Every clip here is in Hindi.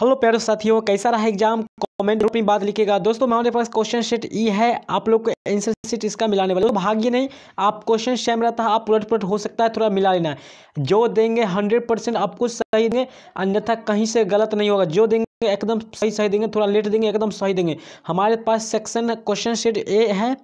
हेलो प्यारो साथियों कैसा रहा एग्जाम कमेंट रूप में बात लिखेगा दोस्तों हमारे पास क्वेश्चन सेट ई है आप लोग को आंसर सेट इसका मिलाने वाले तो भाग्य नहीं आप क्वेश्चन सेम रहता है आप उलट पुलट हो सकता है थोड़ा मिला लेना जो देंगे हंड्रेड परसेंट आपको सही देंगे अन्यथा कहीं से गलत नहीं होगा जो देंगे एकदम सही सही देंगे थोड़ा लेट देंगे एकदम सही देंगे हमारे पास सेक्शन क्वेश्चन सेट ए है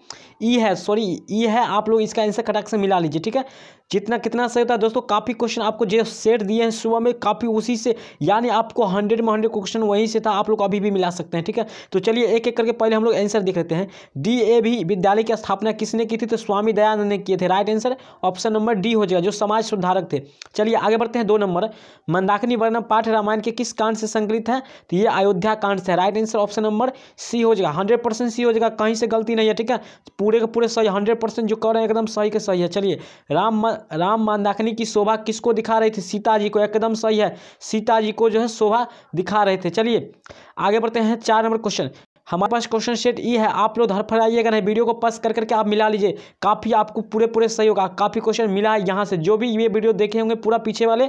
ई e है सॉरी ई e है आप लोग इसका आंसर कटाक से मिला लीजिए ठीक है जितना कितना सही होता है दोस्तों काफ़ी क्वेश्चन आपको जो सेट दिए हैं सुबह में काफ़ी उसी से यानी आपको हंड्रेड में हंड्रेड क्वेश्चन वहीं से था आप लोग अभी भी मिला सकते हैं ठीक है तो चलिए एक एक करके पहले हम लोग आंसर देख लेते हैं डी ए भी विद्यालय की स्थापना किसने की थी तो स्वामी दयानंद ने किए थे right answer option number D हो जाएगा जो समाज सुधारक थे चलिए आगे बढ़ते हैं दो नंबर मंदाकिनी वर्णम पाठ रामायण के किस कांड से संकलित है तो ये अयोध्या कांड से right answer option number C हो जाएगा हंड्रेड परसेंट सी हो जाएगा कहीं से गलती नहीं है ठीक है पूरे के पूरे सही हंड्रेड परसेंट जो कर रहे हैं एकदम सही के सही है चलिए राम राम मंदाकिनी की शोभा किसको दिखा रही थी सीता जी को एकदम सही है सीता जी को जो है शोभा दिखा रहे थे चलिए आगे बढ़ते हैं चार नंबर क्वेश्चन हमारे पास क्वेश्चन सेट ये है आप लोग फराइएगा नहीं वीडियो को पस कर करके आप मिला लीजिए काफ़ी आपको पूरे पूरे सही होगा काफ़ी क्वेश्चन मिला है यहाँ से जो भी ये वीडियो देखे होंगे पूरा पीछे वाले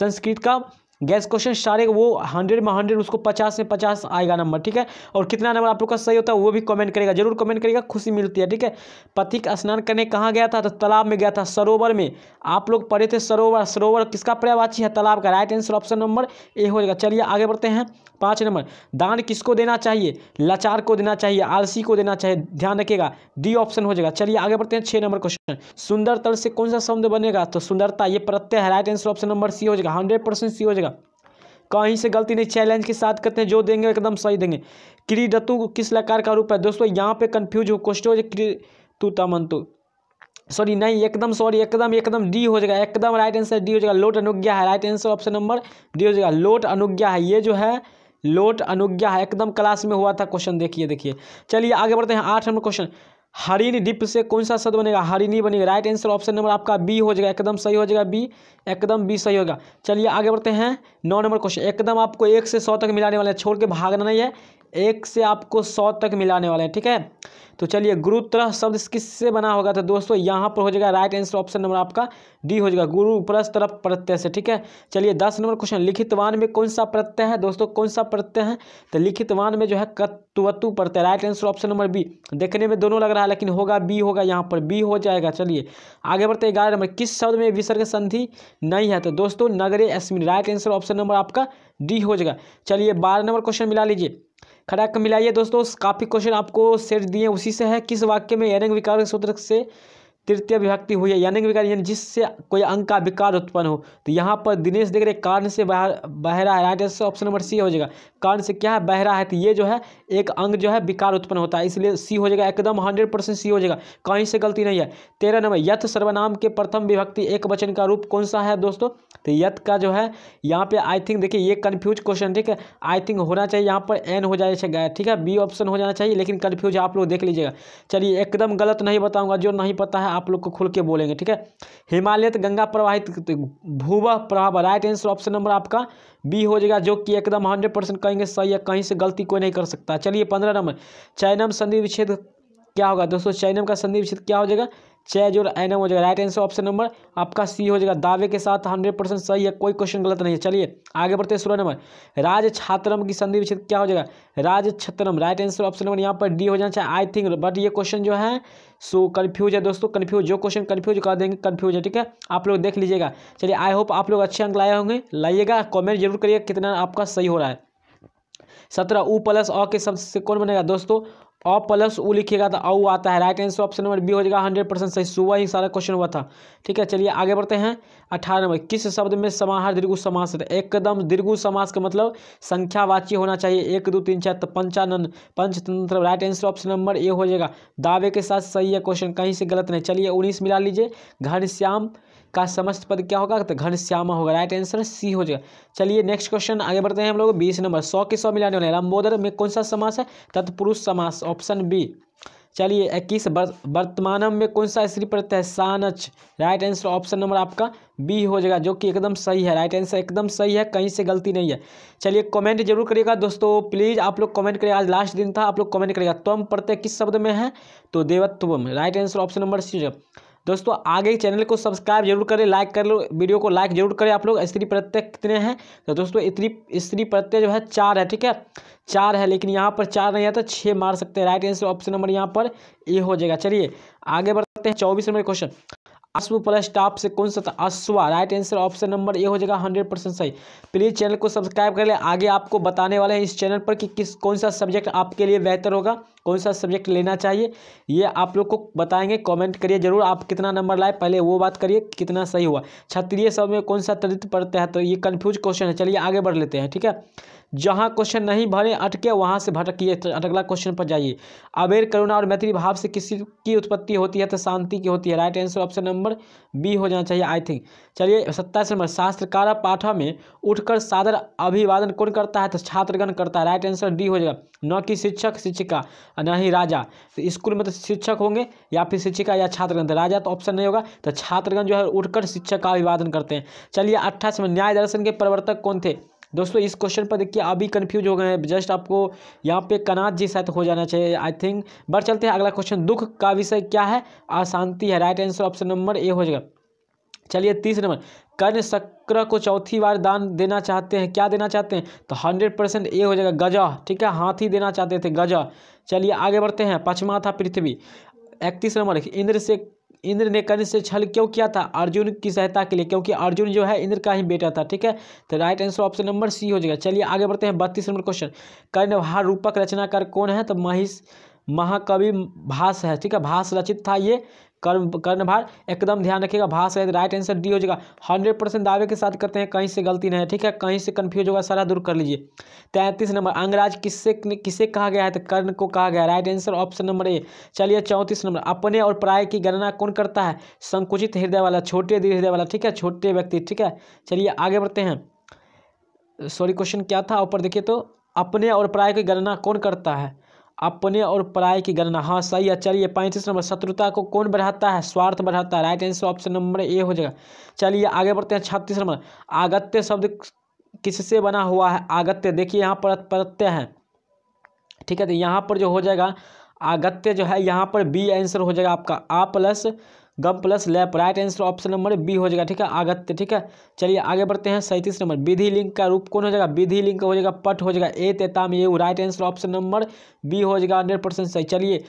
संस्कृत का गैस क्वेश्चन सारे वो हंड्रेड में हंड्रेड उसको पचास में पचास आएगा नंबर ठीक है और कितना नंबर आप लोग का सही होता है वो भी कमेंट करेगा जरूर कमेंट करेगा खुशी मिलती है ठीक है पथिक स्नान करने कहाँ गया था तो तालाब में गया था सरोवर में आप लोग पढ़े थे सरोवर सरोवर किसका पर्यावाची है तालाब का right answer option number A हो जाएगा चलिए आगे बढ़ते हैं पाँच नंबर दान किसको देना चाहिए लाचार को देना चाहिए आलसी को देना चाहिए ध्यान रखेगा डी ऑप्शन हो जाएगा चलिए आगे बढ़ते हैं छः नंबर क्वेश्चन सुंदर तल से कौन सा शब्द बनेगा तो सुंदरता ये प्रत्यय है right answer option number C हो जाएगा हंड्रेड परसेंट सी हो जाएगा कहीं से गलती नहीं चैलेंज के साथ करते हैं जो देंगे एकदम सही देंगे क्रीडतु किस लकार का रूप है दोस्तों यहाँ पे कंफ्यूज हो क्वेश्चन हो तू तमंतु सॉरी नहीं एकदम सॉरी एकदम एकदम डी हो जाएगा एकदम राइट आंसर डी हो जाएगा लोट अनुज्ञा है right answer option number D हो जाएगा लोट अनुज्ञा है ये जो है लोट अनुज्ञा है एकदम क्लास में हुआ था क्वेश्चन देखिए देखिए चलिए आगे बढ़ते हैं आठ नंबर क्वेश्चन हरिन डिप से कौन सा शब्द बनेगा हरिनी बनेगा राइट आंसर ऑप्शन नंबर आपका बी हो जाएगा एकदम सही हो जाएगा बी एकदम बी सही होगा चलिए आगे बढ़ते हैं नौ नंबर क्वेश्चन एकदम आपको एक से सौ तक मिलाने वाले छोड़ के भागना नहीं है एक से आपको सौ तक मिलाने वाले हैं ठीक है तो चलिए गुरु तरह शब्द किससे बना होगा तो दोस्तों यहाँ पर हो जाएगा राइट आंसर ऑप्शन नंबर आपका डी हो जाएगा गुरु प्रस तरफ प्रत्यय से ठीक है चलिए दस नंबर क्वेश्चन लिखितवान में कौन सा प्रत्यय है दोस्तों कौन सा प्रत्यय है तो लिखितवान में जो है कत्वतु प्रत्यय right answer option number B देखने में दोनों लग रहा है लेकिन होगा बी होगा यहाँ पर बी हो जाएगा चलिए आगे बढ़ते ग्यारह नंबर किस शब्द में विसर्ग संधि नहीं है तो दोस्तों नगरे अश्विन राइट आंसर ऑप्शन नंबर आपका डी हो जाएगा चलिए बारह नंबर क्वेश्चन मिला लीजिए खड़ा कर मिलाइए दोस्तों काफ़ी क्वेश्चन आपको सेट दिए उसी से है किस वाक्य में एरंग विकार सूत्र से तृतीय विभक्ति हुई है यानी विकार यानी जिससे कोई अंग का विकार उत्पन्न हो तो यहाँ पर दिनेश देख रहे कारण से बहरा है right answer option number C हो जाएगा कारण से क्या है बहरा है तो ये जो है एक अंग जो है विकार उत्पन्न होता है इसलिए सी हो जाएगा एकदम हंड्रेड परसेंट सी हो जाएगा कहीं से गलती नहीं है तेरह नंबर यथ सर्वनाम के प्रथम विभक्ति एक वचन का रूप कौन सा है दोस्तों तो यथ का जो है यहाँ पे आई थिंक देखिए ये कन्फ्यूज क्वेश्चन ठीक है आई थिंक होना चाहिए यहाँ पर एन हो जाएगा अच्छा, ठीक है बी ऑप्शन हो जाना चाहिए लेकिन कन्फ्यूज आप लोग देख लीजिएगा चलिए एकदम गलत नहीं बताऊँगा जो नहीं पता है आप लोग को खुल के बोलेंगे ठीक है हिमालय तो गंगा प्रवाहित तो भूवह प्रवाह राइट आंसर ऑप्शन नंबर आपका बी हो जाएगा जो कि एकदम हंड्रेड परसेंट कहेंगे सही है कहीं से गलती कोई नहीं कर सकता चलिए पंद्रह नंबर चाइनम संधि विच्छेद क्या होगा दोस्तों चाइनम का संधि विच्छेद क्या हो जाएगा छः जो एन एम हो जाएगा राइट आंसर ऑप्शन नंबर आपका सी हो जाएगा दावे के साथ हंड्रेड परसेंट सही है कोई क्वेश्चन गलत नहीं है चलिए आगे बढ़ते हैं सोलह नंबर राज छात्रम की संधि विच्छेद क्या हो जाएगा राज छत्रम राइट आंसर ऑप्शन नंबर यहाँ पर डी हो जाना चाहिए आई थिंक बट ये क्वेश्चन जो है सो कन्फ्यूज है दोस्तों कन्फ्यूज जो क्वेश्चन कन्फ्यूज कर देंगे कन्फ्यूज है ठीक है आप लोग देख लीजिएगा चलिए आई होप आप लोग अच्छे अंक लाए होंगे लाइएगा कॉमेंट जरूर करिएगा कितना आपका सही हो रहा है सत्रह ऊ प्लस अ के शब्द से कौन बनेगा दोस्तों अ प्लस ऊ लिखिएगा तो औ आता है right answer option number B हो जाएगा हंड्रेड परसेंट सही सुबह ही सारा क्वेश्चन हुआ था ठीक है चलिए आगे बढ़ते हैं अठारह नंबर किस शब्द में समाहार दीर्घु समास एकदम दीर्घु समास का मतलब संख्यावाची होना चाहिए एक दो तीन चार तो पंचानन Panchatantra right answer option number A हो जाएगा दावे के साथ सही है क्वेश्चन कहीं से गलत नहीं चलिए उन्नीस मिला लीजिए घनश्याम का समस्त पद क्या होगा तो घन श्याम होगा राइट आंसर सी हो जाएगा चलिए नेक्स्ट क्वेश्चन आगे बढ़ते हैं हम लोग बीस नंबर सौ के सौ मिलाने वाले लंबोदर में कौन सा समास है तत्पुरुष समास ऑप्शन बी चलिए इक्कीस वर्तमानम में कौन सा स्त्री प्रत्यय सानच राइट आंसर ऑप्शन नंबर आपका बी हो जाएगा जो कि एकदम सही है राइट आंसर एकदम सही है कहीं से गलती नहीं है चलिए कमेंट जरूर करिएगा दोस्तों प्लीज़ आप लोग कमेंट करिएगा आज लास्ट दिन था आप लोग कमेंट करिएगा त्वम प्रत्यय किस शब्द में है तो देवत्वम right answer option number C हो जाएगा दोस्तों आगे चैनल को सब्सक्राइब जरूर करें लाइक कर लो वीडियो को लाइक जरूर करें आप लोग स्त्री प्रत्यय कितने हैं तो दोस्तों इतनी स्त्री प्रत्यय जो है चार है ठीक है चार है लेकिन यहाँ पर चार नहीं आता तो छः मार सकते हैं राइट आंसर ऑप्शन नंबर यहाँ पर ए हो जाएगा चलिए आगे बढ़ते हैं चौबीस नंबर क्वेश्चन अश्व प्लस टाप से कौन सा था अश्वा right answer option number A हो जाएगा हंड्रेड परसेंट सही प्लीज़ चैनल को सब्सक्राइब कर ले आगे आपको बताने वाले हैं इस चैनल पर कि किस कौन सा सब्जेक्ट आपके लिए बेहतर होगा कौन सा सब्जेक्ट लेना चाहिए ये आप लोग को बताएंगे कमेंट करिए जरूर आप कितना नंबर लाए पहले वो बात करिए कितना सही हुआ क्षत्रिय सब में कौन सा तरित पड़ता है तो ये कन्फ्यूज क्वेश्चन है चलिए आगे बढ़ लेते हैं ठीक है जहाँ क्वेश्चन नहीं भरे अटके वहाँ से भटकिए अगला क्वेश्चन पर जाइए अबेर करुणा और मैत्री भाव से किसी की उत्पत्ति होती है तो शांति की होती है right answer option number B हो जाना चाहिए आई थिंक चलिए सत्ताईस नंबर शास्त्रकारा पाठा में उठकर सादर अभिवादन कौन करता है तो छात्रगण करता है राइट आंसर डी हो जाएगा न कि शिक्षक शिक्षिका न ही राजा तो स्कूल में तो शिक्षक होंगे या फिर शिक्षिका या छात्रगण तो राजा तो ऑप्शन नहीं होगा तो छात्रगण जो है उठकर शिक्षक का अभिवादन करते हैं चलिए अट्ठाईस में न्याय दर्शन के प्रवर्तक कौन थे दोस्तों इस क्वेश्चन पर देखिए अभी कंफ्यूज कन्फ्यूज हो गए हैं जस्ट आपको यहाँ पे कनात जी शायद हो जाना चाहिए आई थिंक बढ़ चलते हैं अगला क्वेश्चन दुख का विषय क्या है अशांति है right answer option number A हो जाएगा चलिए तीस नंबर कर्ण शक्र को चौथी बार दान देना चाहते हैं क्या देना चाहते हैं तो हंड्रेड परसेंट ए हो जाएगा गजा ठीक है हाथी देना चाहते थे गजा चलिए आगे बढ़ते हैं पचमा था पृथ्वी इकतीस नंबर इंद्र से इंद्र ने कर्ण से छल क्यों किया था अर्जुन की सहायता के लिए क्योंकि अर्जुन जो है इंद्र का ही बेटा था ठीक है तो right answer option number C हो जाएगा चलिए आगे बढ़ते हैं बत्तीस नंबर क्वेश्चन कर्ण कर्णभार रूपक रचनाकार कौन है तो महिष महाकवि भास है ठीक है भास रचित था ये कर्म कर्णभार एकदम ध्यान रखिएगा भाषा शायद राइट आंसर डी हो जाएगा हंड्रेड परसेंट दावे के साथ करते हैं कहीं से गलती नहीं है ठीक है कहीं से कन्फ्यूज होगा सारा दूर कर लीजिए तैंतीस नंबर अंगराज किससे किसे कहा गया है तो कर्ण को कहा गया right answer option number A चलिए चौंतीस नंबर अपने और प्राय की गणना कौन करता है संकुचित हृदय वाला छोटे हृदय वाला ठीक है छोटे व्यक्ति ठीक है चलिए आगे बढ़ते हैं सॉरी क्वेश्चन क्या था ऊपर देखिए तो अपने और प्राय की गणना कौन करता है अपने और पराय की गणना हाँ सही है चलिए पैंतीस नंबर शत्रुता को कौन बढ़ाता है स्वार्थ बढ़ाता है right answer option number A हो जाएगा चलिए आगे बढ़ते हैं छत्तीस नंबर आगत्य शब्द किससे बना हुआ है आगत्य देखिए यहाँ पर प्रत्यय है ठीक है तो यहाँ पर जो हो जाएगा आगत्य जो है यहाँ पर बी आंसर हो जाएगा आपका आ प्लस गम प्लस लैप right answer option number B हो जाएगा ठीक है आगत्य ठीक है चलिए आगे बढ़ते हैं सैंतीस नंबर विधि लिंग का रूप कौन हो जाएगा विधि लिंग हो जाएगा पट हो जाएगा ए तेताम ये right answer option number B हो जाएगा हंड्रेड परसेंट सही चलिए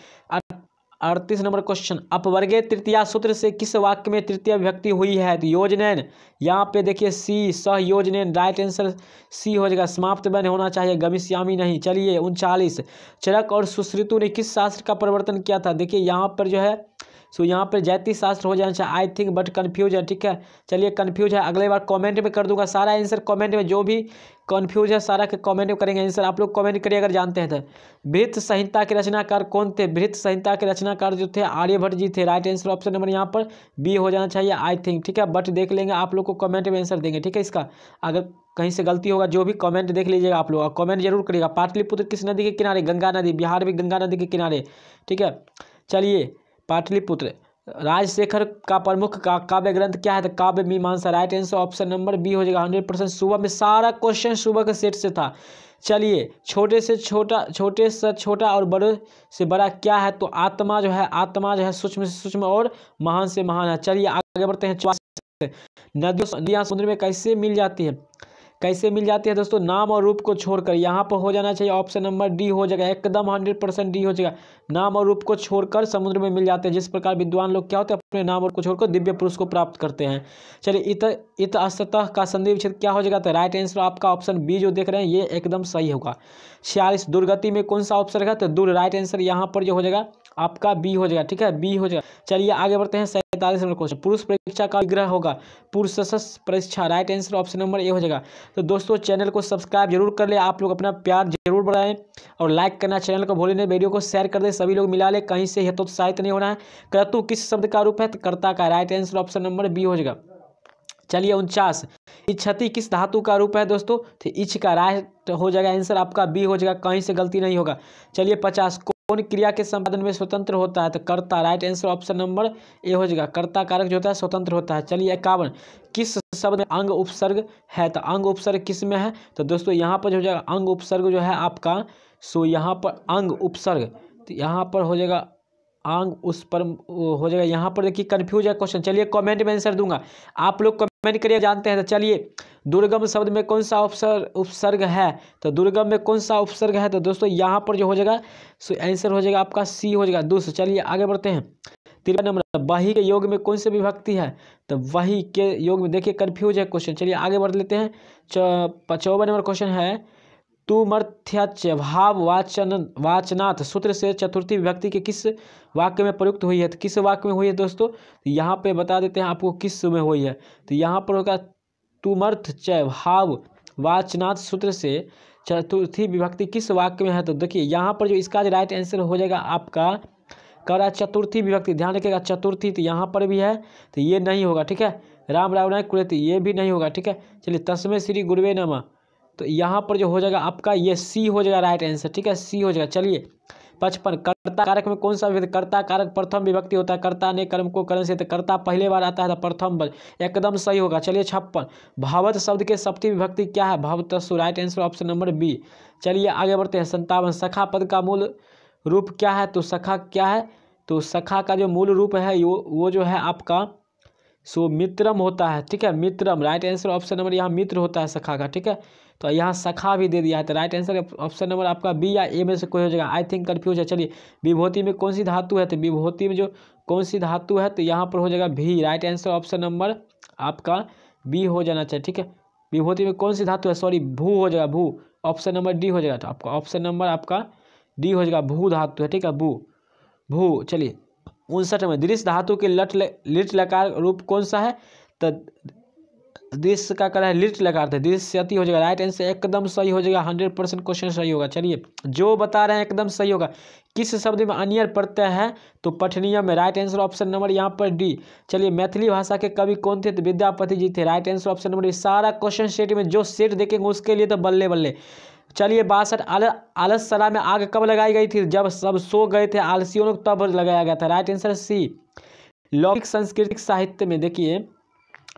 अड़तीस नंबर क्वेश्चन अपवर्गे तृतीय सूत्र से किस वाक्य में तृतीय व्यक्ति हुई है तो योजनैन यहाँ पे देखिए सी सह योजनैन राइट आंसर सी हो जाएगा समाप्त बन होना चाहिए गमिश्यामी नहीं चलिए उनचालीस चरक और सुश्रितु ने किस शास्त्र का परिवर्तन किया था देखिए यहाँ पर जो है सो यहाँ पर जैती शास्त्र हो जाना चाहिए आई थिंक बट कन्फ्यूज है ठीक है चलिए कन्फ्यूज है अगले बार कॉमेंट में कर दूंगा सारा आंसर कॉमेंट में जो भी कन्फ्यूज है सारा के कॉमेंट में करेंगे आंसर आप लोग कॉमेंट करिए अगर जानते हैं तो वृत्त संहिता के रचनाकार कौन थे वृत्त संहिता के रचनाकार जो थे आर्यभट्ट जी थे राइट आंसर ऑप्शन नंबर यहाँ पर बी हो जाना चाहिए आई थिंक ठीक है बट देख लेंगे आप लोग को कमेंट में आंसर देंगे ठीक है इसका अगर कहीं से गलती होगा जो भी कमेंट देख लीजिएगा आप लोग कमेंट जरूर करिएगा पाटलिपुत्र किस नदी के किनारे गंगा नदी बिहार में गंगा नदी के किनारे ठीक है चलिए पाटलिपुत्र राजशेखर का प्रमुख का काव्य ग्रंथ क्या है तो Kavya Mimamsa right answer option number B हो जाएगा हंड्रेड परसेंट सुबह में सारा क्वेश्चन सुबह के सेट से था चलिए छोटे से छोटा छोटे से छोटा और बड़े से बड़ा क्या है तो आत्मा जो है आत्मा जो है सूक्ष्म से सूक्ष्म और महान से महान है चलिए आगे बढ़ते हैं नदियों नदियाँ समुद्र में कैसे मिल जाती है कैसे मिल जाती है दोस्तों नाम और रूप को छोड़कर यहाँ पर हो जाना चाहिए ऑप्शन नंबर डी हो जाएगा एकदम हंड्रेड परसेंट डी हो जाएगा नाम और रूप को छोड़कर समुद्र में मिल जाते हैं जिस प्रकार विद्वान लोग क्या होते हैं अपने नाम और को छोड़कर दिव्य पुरुष को प्राप्त करते हैं चलिए इत इत अस्तः का संधि विच्छेद क्या हो जाएगा तो राइट आंसर आपका ऑप्शन बी जो देख रहे हैं ये एकदम सही होगा छियालीस दुर्गति में कौन सा ऑप्शन रहेगा तो दूर राइट आंसर यहाँ पर जो हो जाएगा आपका बी हो जाएगा ठीक है बी हो जाएगा चलिए आगे बढ़ते हैं सैंतालीस नंबर क्वेश्चन पुरुष परीक्षा का विग्रह होगा Purush Pariksha right answer option number A हो जाएगा तो दोस्तों चैनल को सब्सक्राइब जरूर कर ले आप लोग अपना प्यार जरूर बढ़ाएं और लाइक करना चैनल को भूलें नहीं वीडियो को शेयर कर दे सभी लोग मिला ले कहीं से हेतोत्साहित नहीं होना है क्रतु किस शब्द का रूप है तो कर्ता का right answer option number B हो जाएगा चलिए उनचास इच्छति किस धातु का रूप है दोस्तों तो इच्छ का राइट हो जाएगा आंसर आपका बी हो जाएगा कहीं से गलती नहीं होगा चलिए पचास कौन क्रिया के संपादन में स्वतंत्र होता है तो कर्ता right answer option number A हो जाएगा कर्ता कारक जो होता है स्वतंत्र होता है चलिए इक्यावन किस शब्द में अंग उपसर्ग है तो अंग उपसर्ग किस में है तो दोस्तों यहाँ पर जो हो जाएगा अंग उपसर्ग जो है आपका सो यहाँ पर अंग उपसर्ग तो यहाँ पर हो जाएगा आंग उस पर हो जाएगा यहाँ पर देखिए कन्फ्यूज है क्वेश्चन चलिए कमेंट में आंसर दूंगा आप लोग मैंने करिए जानते हैं तो चलिए दुर्गम शब्द में कौन सा उपसर्ग उपसर्ग है तो दुर्गम में कौन सा उपसर्ग है तो दोस्तों यहाँ पर जो हो जाएगा सो आंसर हो जाएगा आपका सी हो जाएगा दोस्तों चलिए आगे बढ़ते हैं तिरपन नंबर वही के योग में कौन सी विभक्ति है तो वही के योग में देखिए कन्फ्यूज है क्वेश्चन चलिए आगे बढ़ लेते हैं चौवन नंबर क्वेश्चन है तुमर्थ्याच भाव वाचन वाचनाथ सूत्र से चतुर्थी विभक्ति के किस वाक्य में प्रयुक्त हुई है तो किस वाक्य में हुई है दोस्तों तो यहाँ पे बता देते हैं आपको किस में हुई है तो यहाँ पर होगा तुमर्थ च भाव वाचनाथ सूत्र से चतुर्थी विभक्ति किस वाक्य में है तो देखिए यहाँ पर जो इसका जो राइट आंसर हो जाएगा आपका करा चतुर्थी विभक्ति ध्यान रखिएगा चतुर्थी तो यहाँ पर भी है तो ये नहीं होगा ठीक है राम राम राय कुरेती ये भी नहीं होगा ठीक है चलिए तस्मय श्री गुरुवे नमः तो यहाँ पर जो हो जाएगा आपका ये सी हो जाएगा राइट आंसर ठीक है सी हो जाएगा चलिए पचपन कर्ता कारक में कौन सा विभक्ति कर्ता कारक प्रथम विभक्ति होता है कर्ता ने कर्म को करण से तो कर्ता पहले बार आता है तो प्रथम बल एकदम सही होगा चलिए छप्पन भावत शब्द के सप्ती विभक्ति क्या है भावत right answer option number B चलिए आगे बढ़ते हैं संतावन सखा पद का मूल रूप क्या है तो सखा क्या है तो सखा का जो मूल रूप है वो वो जो है आपका सो मित्रम होता है ठीक है मित्रम राइट आंसर ऑप्शन नंबर यहाँ मित्र होता है सखा का ठीक है तो यहाँ सखा भी दे दिया है तो राइट आंसर ऑप्शन नंबर आपका बी या ए में से कोई हो जाएगा आई थिंक कन्फ्यूज है चलिए विभूति में कौन सी धातु है तो विभूति में जो कौन सी धातु है तो यहाँ पर हो जाएगा भी राइट आंसर ऑप्शन नंबर आपका बी हो जाना चाहिए ठीक है विभूति में कौन सी धातु है सॉरी भू हो जाएगा भू ऑप्शन नंबर डी हो जाएगा तो आपका ऑप्शन नंबर आपका डी हो जाएगा भू धातु है ठीक है भू भू चलिए उनसठ में दृश्य धातु के लट लिट लकार रूप कौन सा है तो दृश्य का कर है लिट लकार थे दृश्य अति हो जाएगा राइट आंसर एकदम सही हो जाएगा हंड्रेड परसेंट क्वेश्चन सही होगा चलिए जो बता रहे हैं एकदम सही होगा किस शब्द में अनियर पढ़ते हैं तो पठनीय में राइट आंसर ऑप्शन नंबर यहाँ पर डी चलिए मैथिली भाषा के कवि कौन थे तो विद्यापति जी थे राइट आंसर ऑप्शन नंबर सारा क्वेश्चन सेट में जो सेट देखेंगे उसके लिए तो बल्ले बल्ले चलिए बासठ आलसरा में आग कब लगाई गई थी जब सब सो गए थे आलसियों को तब लगाया गया था राइट आंसर सी लौकिक संस्कृत साहित्य में देखिए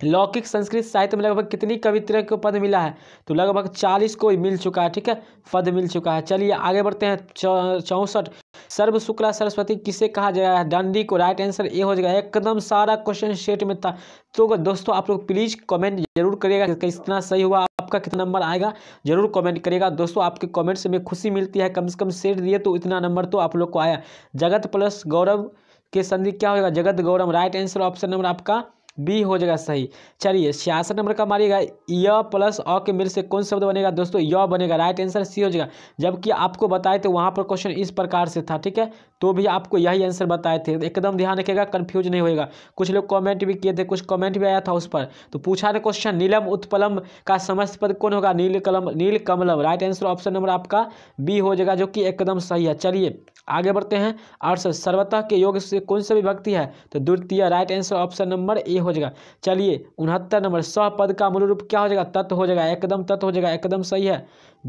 लौकिक संस्कृत साहित्य में लगभग कितनी कवित्रियों को पद मिला है तो लगभग चालीस को मिल चुका है ठीक है पद मिल चुका है चलिए आगे बढ़ते हैं चौंसठ सर्व शुक्ला सरस्वती किसे कहा जाएगा डंडी को राइट आंसर ए हो जाएगा एकदम सारा क्वेश्चन सेट में था तो दोस्तों आप लोग प्लीज़ कमेंट जरूर करिएगा कितना सही हुआ आपका कितना नंबर आएगा जरूर कमेंट करिएगा दोस्तों आपके कमेंट से मैं खुशी मिलती है कम से कम शेयर दिए तो इतना नंबर तो आप लोग को आया जगत प्लस गौरव के संधि क्या होगा जगत गौरव राइट आंसर ऑप्शन नंबर आपका बी हो जाएगा सही चलिए छियासठ नंबर का मारिएगा य प्लस अ के मिल से कौन शब्द बनेगा दोस्तों य बनेगा राइट आंसर सी हो जाएगा जबकि आपको बताए थे वहाँ पर क्वेश्चन इस प्रकार से था ठीक है तो भी आपको यही आंसर बताए थे एकदम ध्यान रखिएगा कन्फ्यूज नहीं होएगा कुछ लोग कॉमेंट भी किए थे कुछ कॉमेंट भी आया था उस पर तो पूछा था क्वेश्चन नीलम उत्पलम का समस्त पद कौन होगा नील कलम नील कमलम राइट आंसर ऑप्शन नंबर आपका बी हो जाएगा जो कि एकदम सही है चलिए आगे बढ़ते हैं सर सर्वतः के योग से कौन सा विभक्ति है तो द्वितीय right answer option number A हो जाएगा चलिए उनहत्तर नंबर स पद का मूल रूप क्या हो जाएगा तत्व हो जाएगा एकदम तत्व हो जाएगा एकदम सही है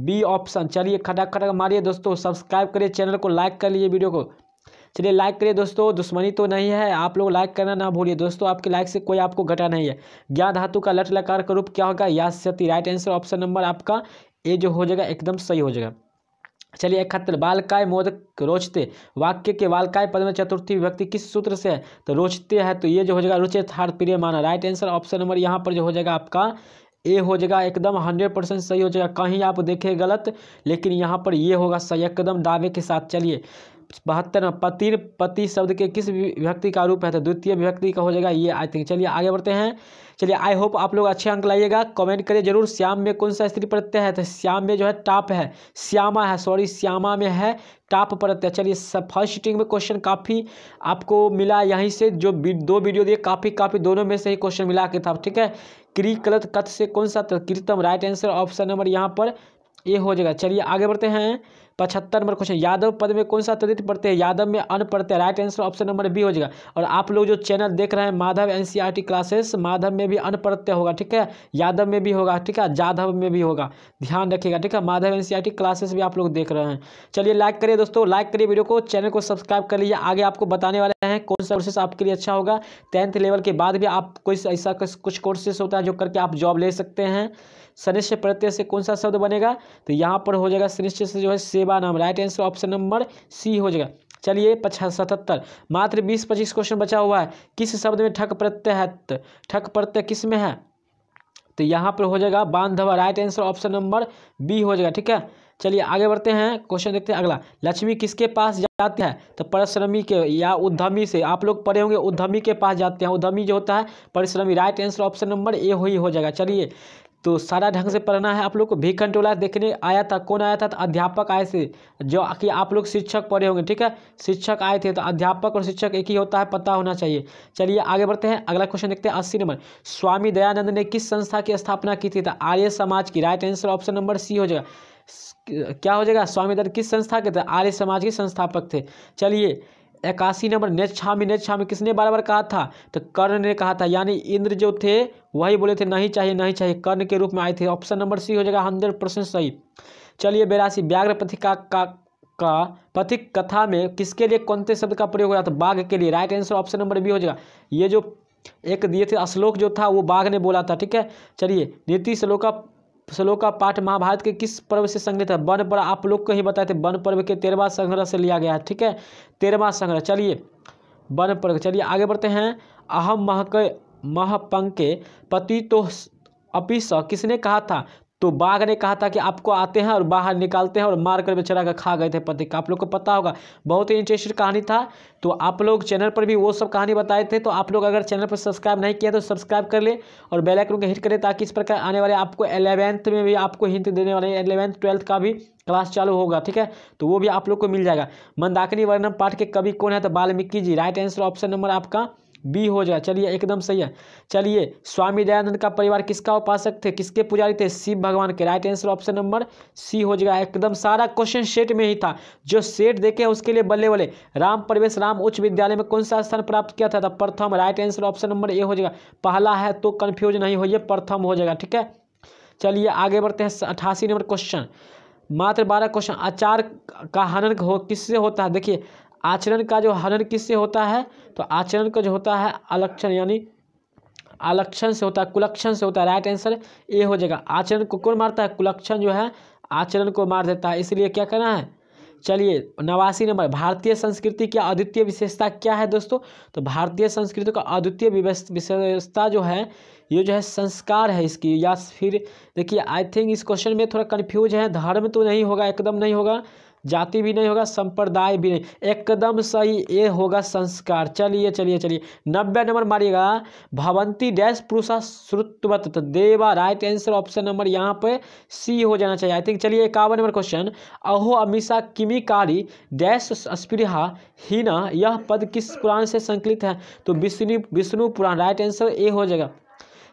बी ऑप्शन चलिए खटाक खटाक मारिए दोस्तों सब्सक्राइब करिए चैनल को लाइक कर लीजिए वीडियो को चलिए लाइक करिए दोस्तों दुश्मनी तो नहीं है आप लोग लाइक करना ना भूलिए दोस्तों आपके लाइक से कोई आपको घटा नहीं है ज्ञान धातु का लट लकार का रूप क्या होगा या सती राइट आंसर ऑप्शन नंबर आपका ए जो हो जाएगा एकदम सही हो जाएगा चलिए इकहत्तर बालकाय मोदक रोचते वाक्य के बालकाय पद में चतुर्थी विभक्ति किस सूत्र से है तो रोचते है तो ये जो हो जाएगा रुचित हार्थ प्रिय माना राइट आंसर ऑप्शन नंबर यहाँ पर जो हो जाएगा आपका ए हो जाएगा एकदम हंड्रेड परसेंट सही हो जाएगा कहीं आप देखें गलत लेकिन यहाँ पर ये होगा सही एकदम दावे के साथ चलिए बहत्तर पतिर पति शब्द के किस विभक्ति का रूप है तो द्वितीय विभक्ति का हो जाएगा ये आई थिंक चलिए आगे बढ़ते हैं चलिए आई होप आप लोग अच्छे अंक लाइएगा कमेंट करिए जरूर श्याम में कौन सा स्त्री प्रत्यय है तो श्याम में जो है टाप है श्यामा है सॉरी श्यामा में है टाप प्रत्यय चलिए फर्स्ट शीटिंग में क्वेश्चन काफ़ी आपको मिला यहीं से जो दो वीडियो दिए काफ़ी काफ़ी दोनों में से ही क्वेश्चन मिला के था ठीक है क्री गलत कथ से कौन सा कृतम राइट आंसर ऑप्शन नंबर यहाँ पर ये हो जाएगा चलिए आगे बढ़ते हैं पचहत्तर नंबर क्वेश्चन यादव पद में कौन सा पढ़ते हैं यादव में अन हैं right answer option number B हो जाएगा और आप लोग जो चैनल देख रहे हैं Madhav NCERT classes e Madhav में भी अन पढ़ते होगा ठीक है यादव में भी होगा ठीक है जाधव में भी होगा ध्यान रखिएगा ठीक है माधव एन क्लासेस e भी आप लोग देख रहे हैं चलिए लाइक करिए दोस्तों लाइक करिए वीडियो को चैनल को सब्सक्राइब कर लीजिए आगे आपको बताने वाले हैं कौन सा कोर्सेस आपके लिए अच्छा होगा टेंथ लेवल के बाद भी आप कोई ऐसा कुछ कोर्सेस होता है जो करके आप जॉब ले सकते हैं सनिश्चय प्रत्यय से कौन सा शब्द बनेगा तो यहाँ पर हो जाएगा सनिश्चय से जो है सेवा नाम right answer option number C हो जाएगा चलिए पचह सतहत्तर मात्र बीस पच्चीस क्वेश्चन बचा हुआ है किस शब्द में ठक प्रत्यय है ठक प्रत्यय किस में है तो यहाँ पर हो जाएगा बांधवा right answer option number B हो जाएगा ठीक है चलिए आगे बढ़ते हैं क्वेश्चन देखते हैं अगला लक्ष्मी किसके पास जाती है तो परिश्रमी के या उद्यमी से आप लोग पढ़े होंगे उद्यमी के पास जाते हैं उद्यमी जो होता है परिश्रमी right answer option number A हो ही हो जाएगा चलिए तो सारा ढंग से पढ़ना है आप लोग को भी कंट्रोला देखने आया था कौन आया था तो अध्यापक आए थे जो कि आप लोग शिक्षक पढ़े होंगे ठीक है शिक्षक आए थे तो अध्यापक और शिक्षक एक ही होता है पता होना चाहिए चलिए आगे बढ़ते हैं अगला क्वेश्चन देखते हैं अस्सी नंबर स्वामी दयानंद ने किस संस्था की स्थापना की थी तो आर्य समाज की right answer option number C हो जाएगा क्या हो जाएगा स्वामी दयानंद किस संस्था के थे आर्य समाज के संस्थापक थे चलिए इक्यासी नंबर नेच्छामी नेच्छामी किसने बार बार कहा था तो कर्ण ने कहा था यानी इंद्र जो थे वही बोले थे नहीं चाहिए नहीं चाहिए कर्ण के रूप में आए थे ऑप्शन नंबर सी हो जाएगा हंड्रेड परसेंट सही चलिए बेरासी व्याघ्र पथिका का का पथिक कथा में किसके लिए कौन से शब्द का प्रयोग हुआ था तो बाघ के लिए right answer option number B हो जाएगा ये जो एक दिए थे श्लोक जो था वो बाघ ने बोला था ठीक है चलिए नीति श्लोका श्लोक का पाठ महाभारत के किस पर्व से संग्रहित है वन पर्व आप लोग को ही बताए थे वन पर्व के तेरहवा संग्रह से लिया गया है ठीक है तेरहवा संग्रह चलिए वन पर्व चलिए आगे बढ़ते हैं अहम महक महपंके पति तो अपि स किसने कहा था तो बाघ ने कहा था कि आपको आते हैं और बाहर निकालते हैं और मार कर बेचारा का खा गए थे पति का आप लोग को पता होगा बहुत ही इंटरेस्टेड कहानी था तो आप लोग चैनल पर भी वो सब कहानी बताए थे तो आप लोग अगर चैनल पर सब्सक्राइब नहीं किया तो सब्सक्राइब कर ले और बेल आइकन को हिट करें ताकि इस प्रकार आने वाले आपको एलेवेंथ में भी आपको हिंट देने वाले एलेवेंथ ट्वेल्थ का भी क्लास चालू होगा ठीक है तो वो भी आप लोग को मिल जाएगा मंदाकिनी वर्णम पाठ के कवि कौन है तो Valmiki ji right answer option number आपका बी हो जाएगा चलिए एकदम सही है चलिए स्वामी दयानंद का परिवार किसका उपासक थे किसके पुजारी थे शिव भगवान के right answer option number C हो जाएगा एकदम सारा क्वेश्चन सेट में ही था जो सेट देखे उसके लिए बल्ले बल्ले राम प्रवेश राम उच्च विद्यालय में कौन सा स्थान प्राप्त किया था तो प्रथम right answer option number A हो जाएगा पहला है तो कन्फ्यूज नहीं हो प्रथम हो जाएगा ठीक है चलिए आगे बढ़ते हैं अठासी नंबर क्वेश्चन मात्र बारह क्वेश्चन आचार का हनन हो किससे होता है देखिए आचरण का जो हनन किससे होता है तो आचरण का जो होता है अलक्षण यानी आलक्षण से होता है कुलक्षण से होता है राइट आंसर ए हो जाएगा आचरण को कौन मारता है कुलक्षण जो है आचरण को मार देता है इसलिए क्या करना है चलिए नवासी नंबर भारतीय संस्कृति की अद्वितीय विशेषता क्या है दोस्तों तो भारतीय संस्कृति का अद्वितीय विशेषता जो है ये जो है संस्कार है इसकी या फिर देखिए आई थिंक इस क्वेश्चन में थोड़ा कन्फ्यूज है धर्म तो नहीं होगा एकदम नहीं होगा जाति भी नहीं होगा संप्रदाय भी नहीं एकदम सही ये होगा संस्कार चलिए चलिए चलिए नब्बे नंबर मारिएगा भवंती डैश पुरुषा श्रुतवत तो देवा राइट आंसर ऑप्शन नंबर यहाँ पे सी हो जाना चाहिए आई थिंक चलिए इक्यावन नंबर क्वेश्चन अहो अमीषा किमिकारी डैश स्पृहा हीना यह पद किस पुराण से संकलित है तो Vishnu Vishnu Purana right answer A हो जाएगा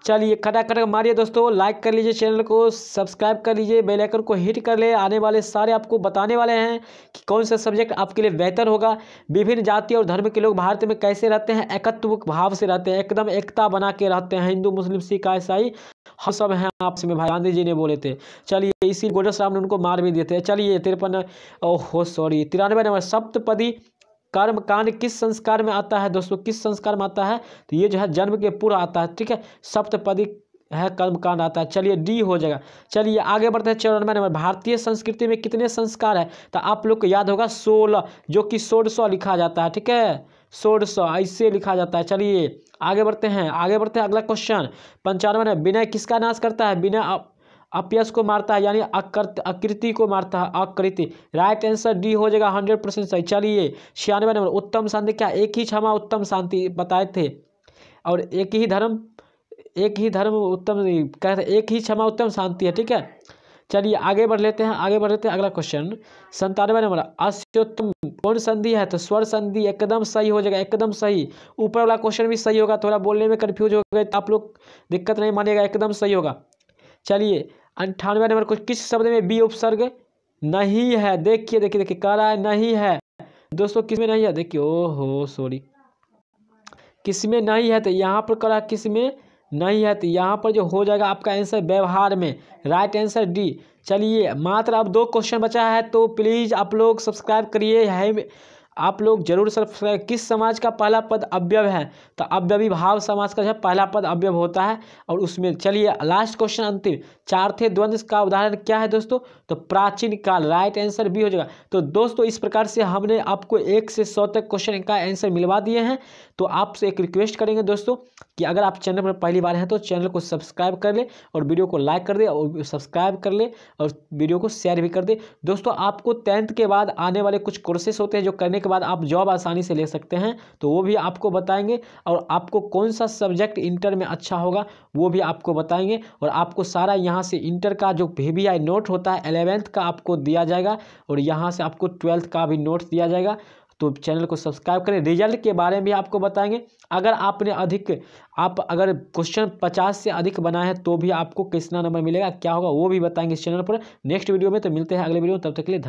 चलिए खटाखट मारिए दोस्तों लाइक कर लीजिए चैनल को सब्सक्राइब कर लीजिए बेल आइकन को हिट कर ले आने वाले सारे आपको बताने वाले हैं कि कौन सा सब्जेक्ट आपके लिए बेहतर होगा विभिन्न जाति और धर्म के लोग भारत में कैसे रहते हैं एकत्व भाव से रहते हैं एकदम एकता बना के रहते हैं हिंदू मुस्लिम सिख ईसाई हम सब हैं आपस में भाई गांधी जी ने बोले थे चलिए इसी गोडस राम ने उनको मार भी दिए थे चलिए तिरपन ओहो सॉरी तिरानवे नंबर सप्तपदी कर्म कांड किस संस्कार में आता है दोस्तों किस संस्कार में आता है तो ये जो है जन्म के पूर्व आता है ठीक है सप्तपदी है कर्मकांड आता है चलिए डी हो जाएगा चलिए आगे बढ़ते हैं चौरानवे नंबर भारतीय संस्कृति में कितने संस्कार है तो आप लोग को याद होगा सोलह जो कि सोलह सौ लिखा जाता है ठीक है सोलह सौ ऐसे लिखा जाता है चलिए आगे बढ़ते हैं आगे बढ़ते हैं अगला क्वेश्चन पंचानवे नंबर बिनय किसका नाश करता है बिना अपयस को मारता है यानी आकृति को मारता है आकृति राइट आंसर डी हो जाएगा हंड्रेड परसेंट सही चलिए छियानवे नंबर उत्तम शांति क्या एक ही क्षमा उत्तम शांति बताए थे और एक ही धर्म एक ही धर्म उत्तम कहते एक ही क्षमा उत्तम शांति है ठीक है चलिए आगे बढ़ लेते हैं आगे बढ़ लेते हैं अगला क्वेश्चन संतानवे नंबर अश्योत्तम कौन संधि है तो स्वर संधि एकदम सही हो जाएगा एकदम सही ऊपर वाला क्वेश्चन भी सही होगा थोड़ा बोलने में कन्फ्यूज हो गए तो आप लोग दिक्कत नहीं मानेगा एकदम सही होगा चलिए अंठानवे नंबर क्वेश्चन किस शब्द में बी उपसर्ग नहीं है देखिए देखिए देखिए कह रहा है नहीं है दोस्तों किस में नहीं है देखिए ओहो सॉरी किस में नहीं है तो यहाँ पर कह रहा है किस में नहीं है तो यहाँ पर जो हो जाएगा आपका आंसर व्यवहार में राइट आंसर डी चलिए मात्र अब दो क्वेश्चन बचा है तो प्लीज़ आप लोग सब्सक्राइब करिए आप लोग जरूर सब्सक्राइब किस समाज का पहला पद अव्यव है तो अव्यवी भाव समाज का जो पहला पद अव्यव होता है और उसमें चलिए लास्ट क्वेश्चन अंतिम चारथे द्वंद्व का उदाहरण क्या है दोस्तों तो प्राचीन काल राइट आंसर भी हो जाएगा तो दोस्तों इस प्रकार से हमने आपको एक से सौ तक क्वेश्चन का आंसर मिलवा दिए हैं तो आपसे एक रिक्वेस्ट करेंगे दोस्तों कि अगर आप चैनल पर पहली बार हैं तो चैनल को सब्सक्राइब कर ले और वीडियो को लाइक कर दे और सब्सक्राइब कर ले और वीडियो को शेयर भी कर दे दोस्तों आपको टेंथ के बाद आने वाले कुछ कोर्सेस होते हैं जो करने के बाद आप जॉब आसानी से ले सकते हैं तो वो भी आपको बताएंगे और आपको कौन सा सब्जेक्ट इंटर में अच्छा होगा वो भी आपको बताएंगे और आपको सारा यहाँ से इंटर का जो वी नोट होता है एलेवेंथ का आपको दिया जाएगा और यहाँ से आपको ट्वेल्थ का भी नोट दिया जाएगा तो चैनल को सब्सक्राइब करें रिजल्ट के बारे में भी आपको बताएंगे अगर आपने अधिक आप अगर क्वेश्चन पचास से अधिक बनाए हैं तो भी आपको कितना नंबर मिलेगा क्या होगा वो भी बताएंगे इस चैनल पर नेक्स्ट वीडियो में तो मिलते हैं अगले वीडियो में तब तक के लिए